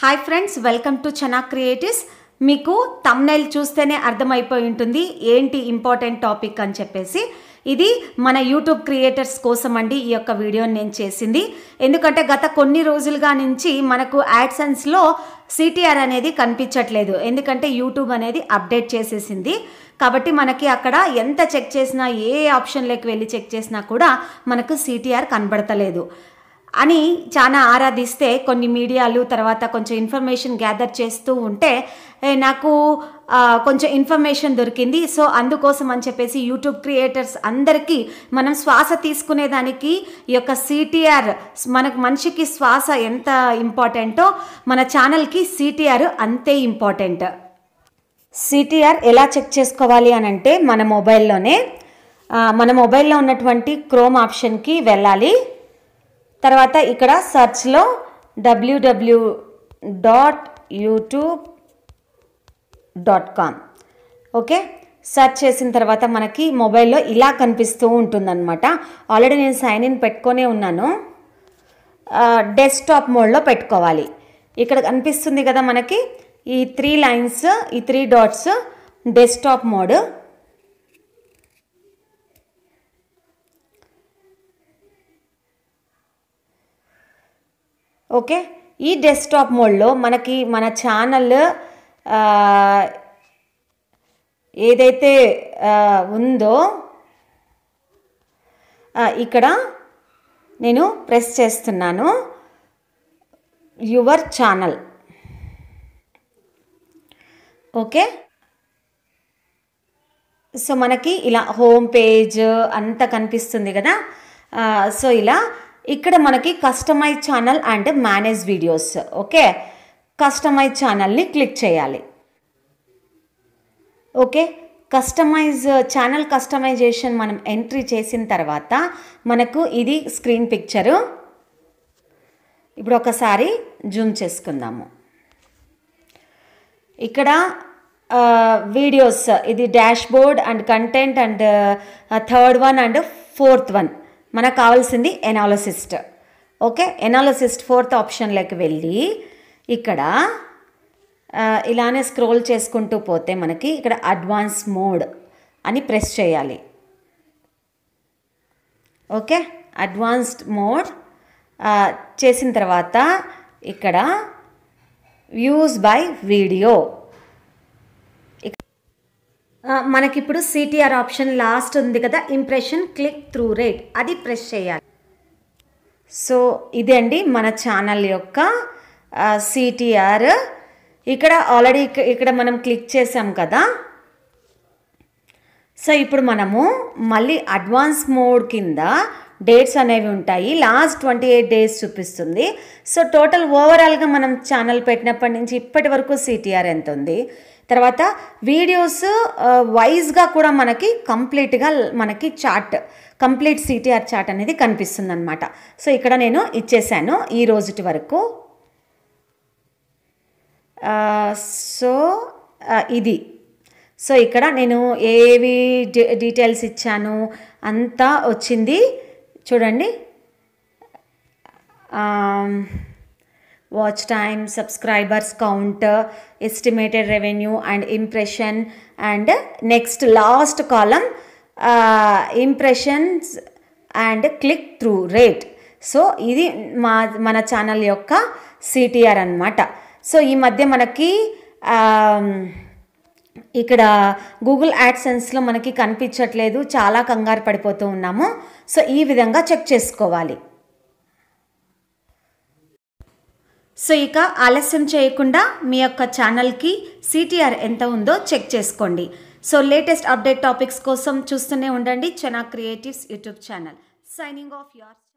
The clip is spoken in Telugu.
hi friends welcome to Chana creatives మీకు తమ్నైల్ చూస్తేనే అర్థమైపోయి ఉంటుంది ఏంటి ఇంపార్టెంట్ టాపిక్ అని చెప్పేసి ఇది మన యూట్యూబ్ క్రియేటర్స్ కోసం అండి ఈ యొక్క వీడియోని నేను చేసింది ఎందుకంటే గత కొన్ని రోజులుగా నుంచి మనకు యాడ్సెన్స్లో సిటీఆర్ అనేది కనిపించట్లేదు ఎందుకంటే యూట్యూబ్ అనేది అప్డేట్ చేసేసింది కాబట్టి మనకి అక్కడ ఎంత చెక్ చేసినా ఏ ఆప్షన్లోకి వెళ్ళి చెక్ చేసినా కూడా మనకు సిటీఆర్ కనబడతలేదు అని చాలా ఆరాధిస్తే కొన్ని మీడియాలు తర్వాత కొంచెం ఇన్ఫర్మేషన్ గ్యాదర్ చేస్తూ ఉంటే నాకు కొంచెం ఇన్ఫర్మేషన్ దొరికింది సో అందుకోసం అని చెప్పేసి యూట్యూబ్ క్రియేటర్స్ అందరికీ మనం శ్వాస తీసుకునేదానికి ఈ యొక్క సిటీఆర్ మనకు మనిషికి శ్వాస ఎంత ఇంపార్టెంటో మన ఛానల్కి సిటీఆర్ అంతే ఇంపార్టెంట్ సిటీఆర్ ఎలా చెక్ చేసుకోవాలి అని అంటే మన మొబైల్లోనే మన మొబైల్లో ఉన్నటువంటి క్రోమ్ ఆప్షన్కి వెళ్ళాలి తర్వాత ఇక్కడ సర్చ్లో W W dot YouTube dot com okay search చేసిన తర్వాత మనకి మొబైల్లో ఇలా కనిపిస్తూ ఉంటుందన్నమాట ఆల్రెడీ నేను సైన్ ఇన్ పెట్టుకొనే ఉన్నాను డెస్క్టాప్ మోడ్లో పెట్టుకోవాలి ఇక్కడ కనిపిస్తుంది కదా మనకి ఈ త్రీ లైన్స్ ఈ three dots desktop mode okay ఈ డెస్క్టాప్ మోడ్లో మనకి మన ఛానల్ ఏదైతే ఉందో ఇక్కడ నేను ప్రెస్ చేస్తున్నాను యువర్ ఛానల్ ఓకే సో మనకి ఇలా హోమ్ పేజ్ అంతా కనిపిస్తుంది కదా సో ఇలా ఇక్కడ మనకి customise channel and manage videos okay customise ఛానల్ని క్లిక్ చేయాలి ఓకే కస్టమైజ్ ఛానల్ కస్టమైజేషన్ మనం ఎంట్రీ చేసిన తర్వాత మనకు ఇది స్క్రీన్ పిక్చరు ఇప్పుడు ఒకసారి జూమ్ చేసుకుందాము ఇక్కడ వీడియోస్ uh, ఇది dashboard and content and third one and fourth one మనకు కావాల్సింది ఎనాలసిస్ట్ ఓకే ఎనాలసిస్ట్ ఫోర్త్ ఆప్షన్లోకి వెళ్ళి ఇక్కడ ఇలానే స్క్రోల్ చేసుకుంటూ పోతే మనకి ఇక్కడ అడ్వాన్స్ మోడ్ అని ప్రెస్ చేయాలి ఓకే అడ్వాన్స్డ్ మోడ్ చేసిన తర్వాత ఇక్కడ వ్యూస్ బై వీడియో మనకిప్పుడు సిటీఆర్ ఆప్షన్ లాస్ట్ ఉంది కదా ఇంప్రెషన్ క్లిక్ త్రూ రేట్ అది ప్రెస్ చేయాలి సో ఇదే అండి మన ఛానల్ యొక్క సిటీఆర్ ఇక్కడ ఆల్రెడీ ఇక్కడ మనం క్లిక్ చేసాం కదా సో ఇప్పుడు మనము మళ్ళీ అడ్వాన్స్ మోడ్ కింద డేట్స్ అనేవి ఉంటాయి లాస్ట్ ట్వంటీ ఎయిట్ డేస్ చూపిస్తుంది సో టోటల్ ఓవరాల్గా మనం ఛానల్ పెట్టినప్పటి నుంచి ఇప్పటి వరకు సిటీఆర్ ఎంత ఉంది తర్వాత వీడియోస్ వైజ్గా కూడా మనకి కంప్లీట్గా మనకి చార్ట్ కంప్లీట్ సిటీఆర్ చార్ట్ అనేది కనిపిస్తుంది అనమాట సో ఇక్కడ నేను ఇచ్చేసాను ఈ రోజుటి వరకు సో ఇది సో ఇక్కడ నేను ఏవి డీటెయిల్స్ ఇచ్చాను అంతా వచ్చింది చూడండి watch time subscribers count estimated revenue and impression and next last కాలం impressions and click through rate so ఇది మా మన ఛానల్ యొక్క సిటీఆర్ అనమాట సో ఈ మధ్య మనకి um, ఇక్కడ గూగుల్ యాడ్సెన్స్లో మనకి కనిపించట్లేదు చాలా కంగారు పడిపోతూ ఉన్నాము సో ఈ విధంగా చెక్ చేసుకోవాలి సో ఇక ఆలస్యం చేయకుండా మీ యొక్క ఛానల్కి సిటీఆర్ ఎంత ఉందో చెక్ చేసుకోండి సో లేటెస్ట్ అప్డేట్ టాపిక్స్ కోసం చూస్తూనే ఉండండి Chana creatives YouTube channel signing off your